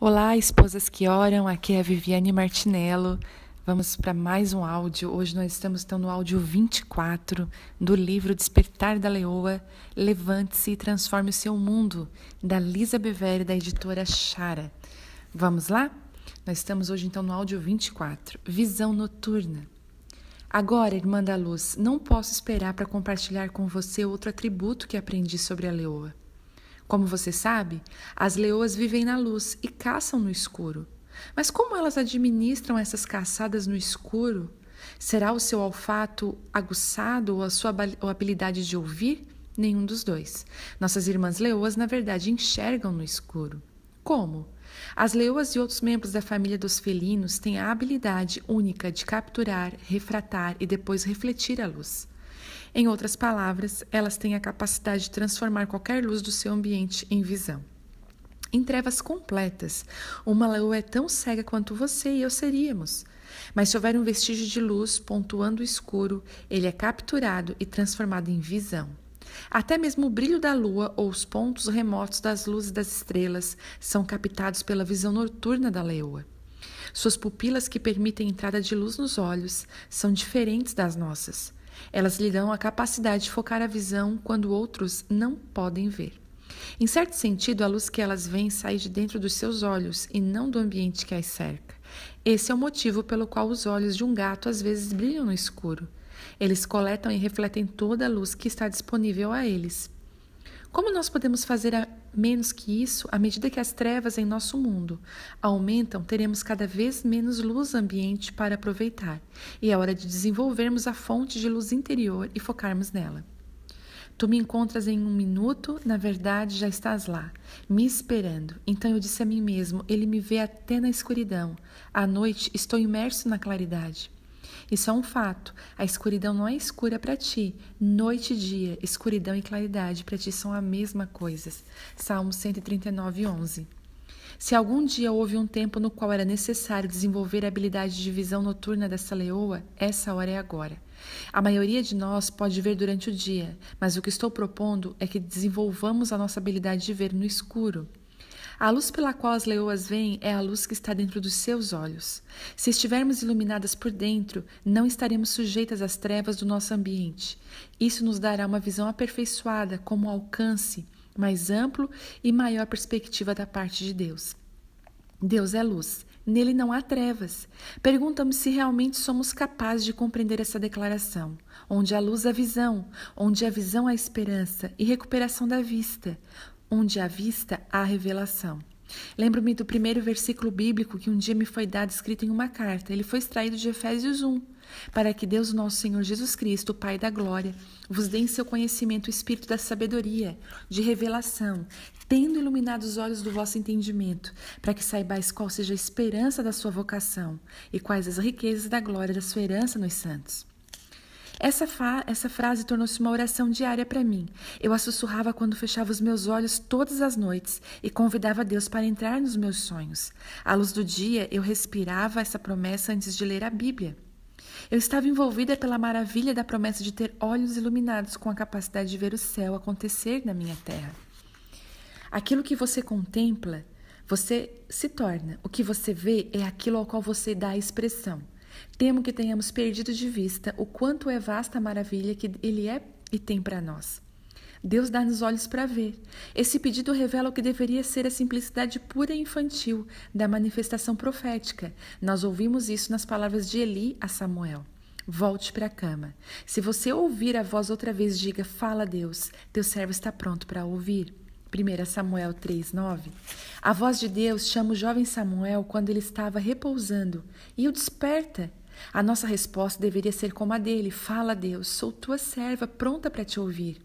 Olá, esposas que oram, aqui é a Viviane Martinello. Vamos para mais um áudio. Hoje nós estamos então, no áudio 24 do livro Despertar da Leoa, Levante-se e Transforme o Seu Mundo, da Lisa Bevere, da editora Chara. Vamos lá? Nós estamos hoje então no áudio 24, Visão Noturna. Agora, irmã da luz, não posso esperar para compartilhar com você outro atributo que aprendi sobre a leoa. Como você sabe, as leoas vivem na luz e caçam no escuro. Mas como elas administram essas caçadas no escuro? Será o seu olfato aguçado ou a sua habilidade de ouvir? Nenhum dos dois. Nossas irmãs leoas, na verdade, enxergam no escuro. Como? As leoas e outros membros da família dos felinos têm a habilidade única de capturar, refratar e depois refletir a luz. Em outras palavras, elas têm a capacidade de transformar qualquer luz do seu ambiente em visão. Em trevas completas, uma lua é tão cega quanto você e eu seríamos. Mas se houver um vestígio de luz pontuando o escuro, ele é capturado e transformado em visão. Até mesmo o brilho da lua ou os pontos remotos das luzes das estrelas são captados pela visão noturna da leoa. Suas pupilas que permitem entrada de luz nos olhos são diferentes das nossas. Elas lhe dão a capacidade de focar a visão quando outros não podem ver. Em certo sentido, a luz que elas veem sai de dentro dos seus olhos e não do ambiente que as cerca. Esse é o motivo pelo qual os olhos de um gato às vezes brilham no escuro. Eles coletam e refletem toda a luz que está disponível a eles. Como nós podemos fazer a menos que isso, à medida que as trevas em nosso mundo aumentam, teremos cada vez menos luz ambiente para aproveitar, e é hora de desenvolvermos a fonte de luz interior e focarmos nela. Tu me encontras em um minuto, na verdade já estás lá, me esperando. Então eu disse a mim mesmo: Ele me vê até na escuridão. À noite estou imerso na claridade. Isso é um fato. A escuridão não é escura para ti. Noite e dia, escuridão e claridade para ti são a mesma coisa. Salmo 139, 11. Se algum dia houve um tempo no qual era necessário desenvolver a habilidade de visão noturna dessa leoa, essa hora é agora. A maioria de nós pode ver durante o dia, mas o que estou propondo é que desenvolvamos a nossa habilidade de ver no escuro. A luz pela qual as leoas veem é a luz que está dentro dos seus olhos. Se estivermos iluminadas por dentro, não estaremos sujeitas às trevas do nosso ambiente. Isso nos dará uma visão aperfeiçoada, como alcance mais amplo e maior perspectiva da parte de Deus. Deus é luz, nele não há trevas. Perguntamos se realmente somos capazes de compreender essa declaração. Onde há luz, há visão, onde há visão, há esperança e recuperação da vista onde há vista há revelação. Lembro-me do primeiro versículo bíblico que um dia me foi dado escrito em uma carta. Ele foi extraído de Efésios 1. Para que Deus, nosso Senhor Jesus Cristo, o Pai da Glória, vos dê em seu conhecimento o espírito da sabedoria, de revelação, tendo iluminado os olhos do vosso entendimento, para que saibais qual seja a esperança da sua vocação e quais as riquezas da glória da sua herança nos santos essa, essa frase tornou-se uma oração diária para mim. Eu a sussurrava quando fechava os meus olhos todas as noites e convidava Deus para entrar nos meus sonhos. À luz do dia, eu respirava essa promessa antes de ler a Bíblia. Eu estava envolvida pela maravilha da promessa de ter olhos iluminados com a capacidade de ver o céu acontecer na minha terra. Aquilo que você contempla, você se torna. O que você vê é aquilo ao qual você dá expressão. Temo que tenhamos perdido de vista o quanto é vasta a maravilha que Ele é e tem para nós. Deus dá-nos olhos para ver. Esse pedido revela o que deveria ser a simplicidade pura e infantil da manifestação profética. Nós ouvimos isso nas palavras de Eli a Samuel. Volte para a cama. Se você ouvir a voz outra vez, diga: Fala, Deus, teu servo está pronto para ouvir. 1 Samuel 3:9. A voz de Deus chama o jovem Samuel quando ele estava repousando e o desperta. A nossa resposta deveria ser como a dele: Fala, Deus, sou tua serva, pronta para te ouvir.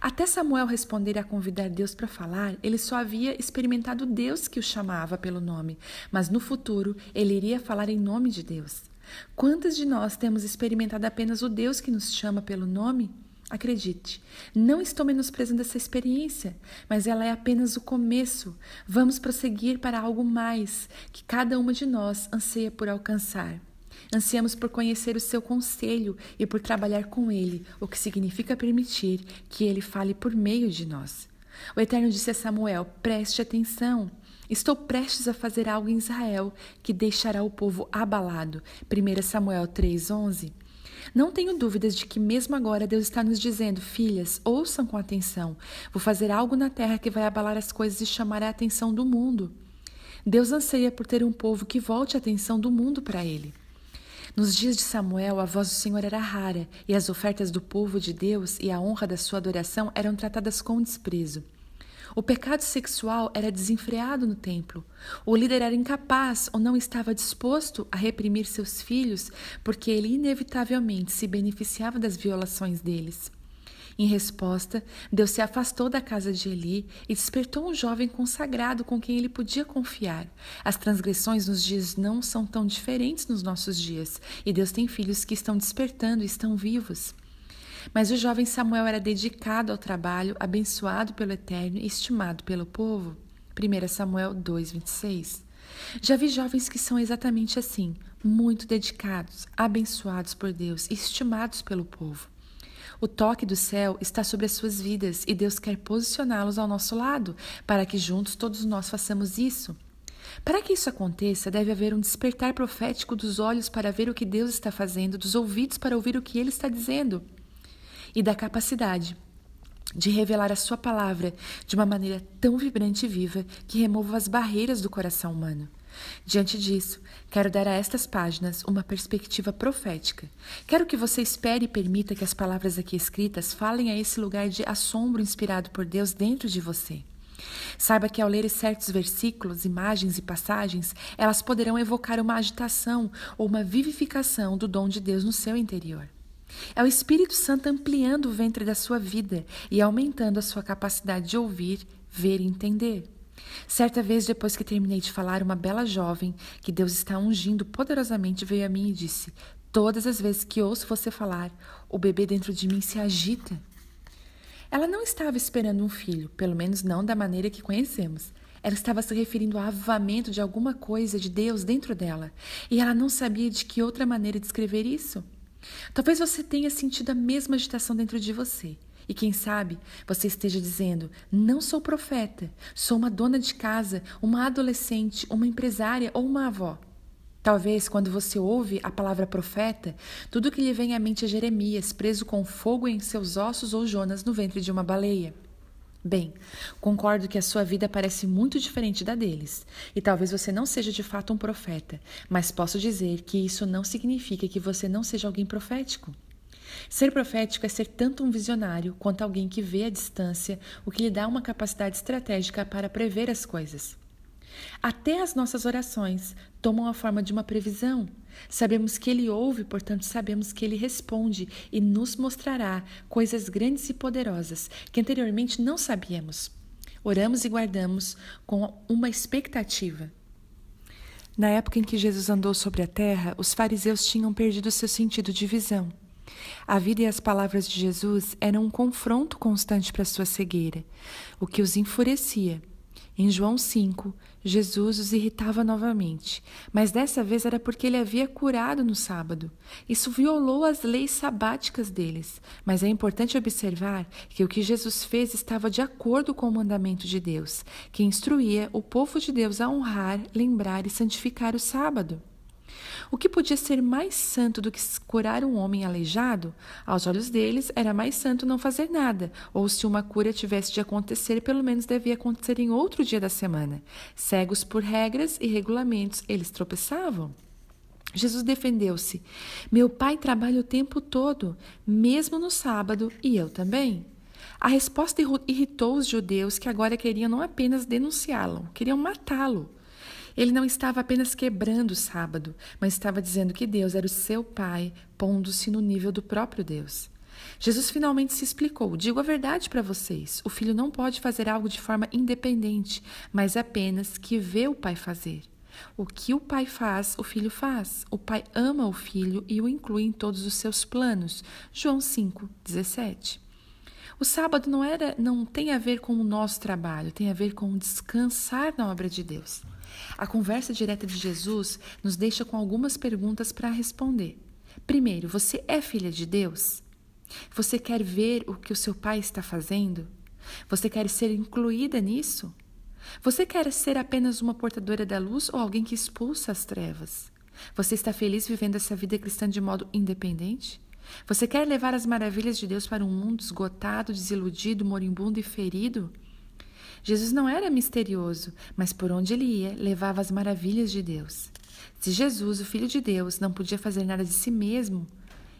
Até Samuel responder a convidar Deus para falar, ele só havia experimentado Deus que o chamava pelo nome, mas no futuro ele iria falar em nome de Deus. Quantas de nós temos experimentado apenas o Deus que nos chama pelo nome? Acredite, não estou menosprezando essa experiência, mas ela é apenas o começo. Vamos prosseguir para algo mais que cada uma de nós anseia por alcançar. Ansiamos por conhecer o seu conselho e por trabalhar com ele, o que significa permitir que ele fale por meio de nós. O Eterno disse a Samuel: Preste atenção. Estou prestes a fazer algo em Israel que deixará o povo abalado. 1 Samuel 3:11. Não tenho dúvidas de que, mesmo agora, Deus está nos dizendo: filhas, ouçam com atenção. Vou fazer algo na terra que vai abalar as coisas e chamar a atenção do mundo. Deus anseia por ter um povo que volte a atenção do mundo para ele. Nos dias de Samuel, a voz do Senhor era rara e as ofertas do povo de Deus e a honra da sua adoração eram tratadas com desprezo. O pecado sexual era desenfreado no templo. O líder era incapaz ou não estava disposto a reprimir seus filhos porque ele inevitavelmente se beneficiava das violações deles. Em resposta, Deus se afastou da casa de Eli e despertou um jovem consagrado com quem ele podia confiar. As transgressões nos dias não são tão diferentes nos nossos dias, e Deus tem filhos que estão despertando e estão vivos. Mas o jovem Samuel era dedicado ao trabalho, abençoado pelo Eterno e estimado pelo povo. 1 Samuel 2:26. Já vi jovens que são exatamente assim, muito dedicados, abençoados por Deus e estimados pelo povo. O toque do céu está sobre as suas vidas e Deus quer posicioná-los ao nosso lado, para que juntos todos nós façamos isso. Para que isso aconteça, deve haver um despertar profético dos olhos para ver o que Deus está fazendo, dos ouvidos para ouvir o que Ele está dizendo e da capacidade de revelar a sua palavra de uma maneira tão vibrante e viva que remova as barreiras do coração humano. Diante disso, quero dar a estas páginas uma perspectiva profética. Quero que você espere e permita que as palavras aqui escritas falem a esse lugar de assombro inspirado por Deus dentro de você. Saiba que ao ler certos versículos, imagens e passagens, elas poderão evocar uma agitação ou uma vivificação do dom de Deus no seu interior. É o Espírito Santo ampliando o ventre da sua vida e aumentando a sua capacidade de ouvir, ver e entender. Certa vez, depois que terminei de falar, uma bela jovem que Deus está ungindo poderosamente veio a mim e disse: Todas as vezes que ouço você falar, o bebê dentro de mim se agita. Ela não estava esperando um filho, pelo menos não da maneira que conhecemos. Ela estava se referindo ao avivamento de alguma coisa de Deus dentro dela, e ela não sabia de que outra maneira descrever isso. Talvez você tenha sentido a mesma agitação dentro de você. E quem sabe você esteja dizendo: não sou profeta, sou uma dona de casa, uma adolescente, uma empresária ou uma avó. Talvez quando você ouve a palavra profeta, tudo que lhe vem à mente é Jeremias preso com fogo em seus ossos ou Jonas no ventre de uma baleia. Bem, concordo que a sua vida parece muito diferente da deles, e talvez você não seja de fato um profeta, mas posso dizer que isso não significa que você não seja alguém profético. Ser profético é ser tanto um visionário quanto alguém que vê à distância, o que lhe dá uma capacidade estratégica para prever as coisas. Até as nossas orações tomam a forma de uma previsão, Sabemos que Ele ouve, portanto, sabemos que Ele responde e nos mostrará coisas grandes e poderosas que anteriormente não sabíamos. Oramos e guardamos com uma expectativa. Na época em que Jesus andou sobre a terra, os fariseus tinham perdido seu sentido de visão. A vida e as palavras de Jesus eram um confronto constante para sua cegueira, o que os enfurecia. Em João 5, Jesus os irritava novamente, mas dessa vez era porque ele havia curado no sábado. Isso violou as leis sabáticas deles, mas é importante observar que o que Jesus fez estava de acordo com o mandamento de Deus, que instruía o povo de Deus a honrar, lembrar e santificar o sábado. O que podia ser mais santo do que curar um homem aleijado? Aos olhos deles, era mais santo não fazer nada, ou se uma cura tivesse de acontecer, pelo menos devia acontecer em outro dia da semana. Cegos por regras e regulamentos, eles tropeçavam. Jesus defendeu-se: Meu pai trabalha o tempo todo, mesmo no sábado, e eu também. A resposta irritou os judeus que agora queriam não apenas denunciá-lo, queriam matá-lo. Ele não estava apenas quebrando o sábado, mas estava dizendo que Deus era o seu Pai, pondo-se no nível do próprio Deus. Jesus finalmente se explicou: digo a verdade para vocês, o filho não pode fazer algo de forma independente, mas apenas que vê o Pai fazer. O que o pai faz, o filho faz. O pai ama o filho e o inclui em todos os seus planos. João 5, 17. O sábado não, era, não tem a ver com o nosso trabalho, tem a ver com descansar na obra de Deus. A conversa direta de Jesus nos deixa com algumas perguntas para responder. Primeiro, você é filha de Deus? Você quer ver o que o seu pai está fazendo? Você quer ser incluída nisso? Você quer ser apenas uma portadora da luz ou alguém que expulsa as trevas? Você está feliz vivendo essa vida cristã de modo independente? Você quer levar as maravilhas de Deus para um mundo esgotado, desiludido, moribundo e ferido? Jesus não era misterioso, mas por onde ele ia, levava as maravilhas de Deus. Se Jesus, o Filho de Deus, não podia fazer nada de si mesmo,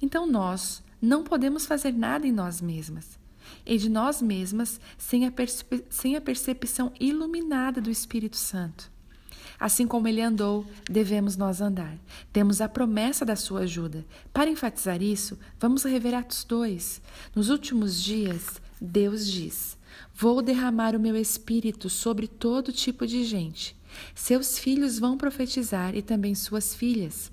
então nós não podemos fazer nada em nós mesmas e de nós mesmas sem a, sem a percepção iluminada do Espírito Santo. Assim como ele andou, devemos nós andar. Temos a promessa da sua ajuda. Para enfatizar isso, vamos rever Atos 2. Nos últimos dias, Deus diz: Vou derramar o meu espírito sobre todo tipo de gente. Seus filhos vão profetizar e também suas filhas.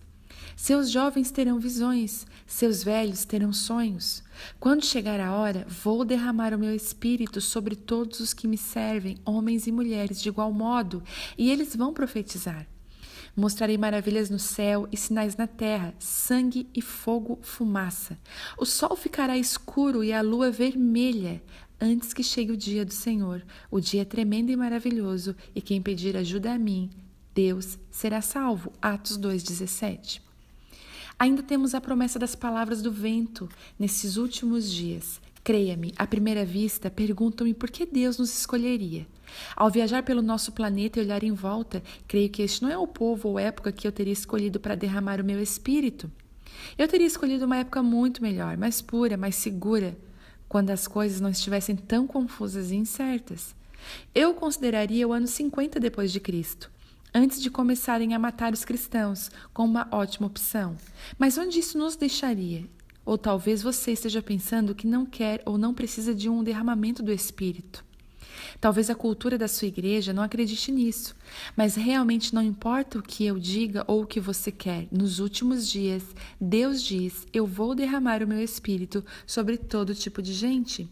Seus jovens terão visões, seus velhos terão sonhos. Quando chegar a hora, vou derramar o meu espírito sobre todos os que me servem, homens e mulheres, de igual modo, e eles vão profetizar. Mostrarei maravilhas no céu e sinais na terra: sangue e fogo, fumaça. O sol ficará escuro e a lua vermelha, antes que chegue o dia do Senhor. O dia é tremendo e maravilhoso, e quem pedir ajuda a mim, Deus, será salvo. Atos 2,17. Ainda temos a promessa das palavras do vento nesses últimos dias. Creia-me, à primeira vista, perguntam-me por que Deus nos escolheria. Ao viajar pelo nosso planeta e olhar em volta, creio que este não é o povo ou época que eu teria escolhido para derramar o meu espírito. Eu teria escolhido uma época muito melhor, mais pura, mais segura quando as coisas não estivessem tão confusas e incertas. Eu consideraria o ano 50 depois de Cristo, antes de começarem a matar os cristãos, como uma ótima opção. Mas onde isso nos deixaria? Ou talvez você esteja pensando que não quer ou não precisa de um derramamento do espírito. Talvez a cultura da sua igreja não acredite nisso, mas realmente não importa o que eu diga ou o que você quer, nos últimos dias, Deus diz: Eu vou derramar o meu espírito sobre todo tipo de gente.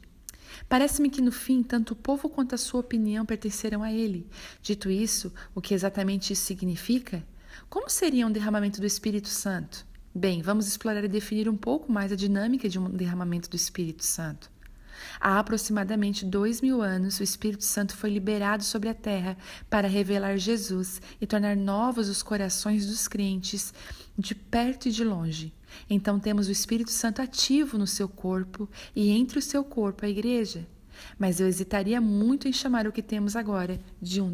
Parece-me que no fim, tanto o povo quanto a sua opinião pertencerão a ele. Dito isso, o que exatamente isso significa? Como seria um derramamento do Espírito Santo? Bem, vamos explorar e definir um pouco mais a dinâmica de um derramamento do Espírito Santo. Há aproximadamente dois mil anos, o Espírito Santo foi liberado sobre a terra para revelar Jesus e tornar novos os corações dos crentes, de perto e de longe. Então temos o Espírito Santo ativo no seu corpo e entre o seu corpo a igreja. Mas eu hesitaria muito em chamar o que temos agora de um